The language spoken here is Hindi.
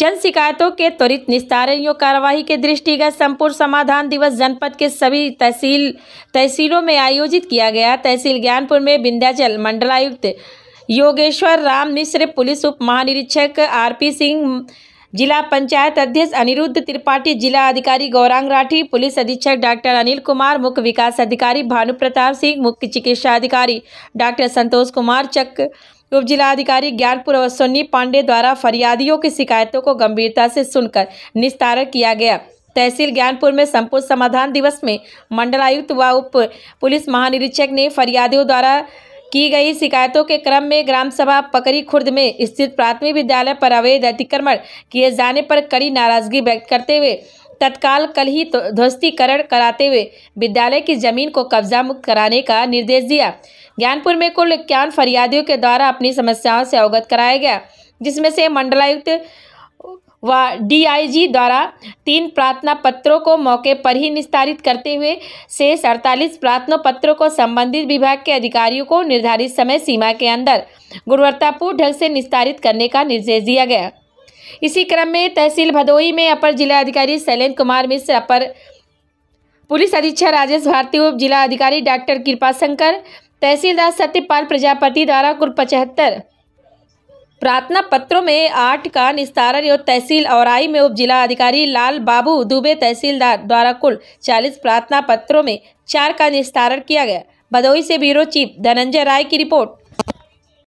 जन शिकायतों के त्वरित निस्तारण यो कार्यवाही के दृष्टिगत संपूर्ण समाधान दिवस जनपद के सभी तहसील तहसीलों में आयोजित किया गया तहसील ज्ञानपुर में विंध्याचल मंडलायुक्त योगेश्वर राम मिश्र पुलिस उप महानिरीक्षक आर पी सिंह जिला पंचायत अध्यक्ष अनिरुद्ध त्रिपाठी जिला अधिकारी गौरांग राठी पुलिस अधीक्षक डॉक्टर अनिल कुमार मुख्य विकास अधिकारी भानु प्रताप सिंह मुख्य चिकित्सा अधिकारी डॉक्टर संतोष कुमार चक उप जिलाधिकारी ज्ञानपुर और सोनी पांडे द्वारा फरियादियों की शिकायतों को गंभीरता से सुनकर निस्तारण किया गया तहसील ज्ञानपुर में संपूर्ण समाधान दिवस में मंडलायुक्त व उप पुलिस महानिरीक्षक ने फरियादियों द्वारा की गई शिकायतों के क्रम में ग्राम सभा पकरी खुर्द में स्थित प्राथमिक विद्यालय पर अवैध अतिक्रमण किए जाने पर कड़ी नाराजगी व्यक्त करते हुए तत्काल कल ही ध्वस्तीकरण कराते हुए विद्यालय की जमीन को कब्जा मुक्त कराने का निर्देश दिया ज्ञानपुर में कुल इक्यावन फरियादियों के द्वारा अपनी समस्याओं से अवगत कराया गया जिसमें से मंडलायुक्त व डीआईजी द्वारा तीन प्रार्थना पत्रों को मौके पर ही निस्तारित करते हुए शेष अड़तालीस प्रार्थना पत्रों को संबंधित विभाग के अधिकारियों को निर्धारित समय सीमा के अंदर गुणवत्तापूर्ण ढंग से निस्तारित करने का निर्देश दिया गया इसी क्रम में तहसील भदोही में अपर जिलाधिकारी शैलेंद्र कुमार मिश्र अपर पुलिस अधीक्षक राजेश भारती उप जिला अधिकारी डॉक्टर कृपा शंकर तहसीलदार सत्यपाल प्रजापति द्वारा कुल पचहत्तर प्रार्थना पत्रों में आठ का निस्तारण एवं तहसील औराई में उप जिला अधिकारी लाल बाबू दुबे तहसीलदार द्वारा कुल चालीस प्रार्थना पत्रों में चार का निस्तारण किया गया भदोही से ब्यूरो चीफ धनंजय राय की रिपोर्ट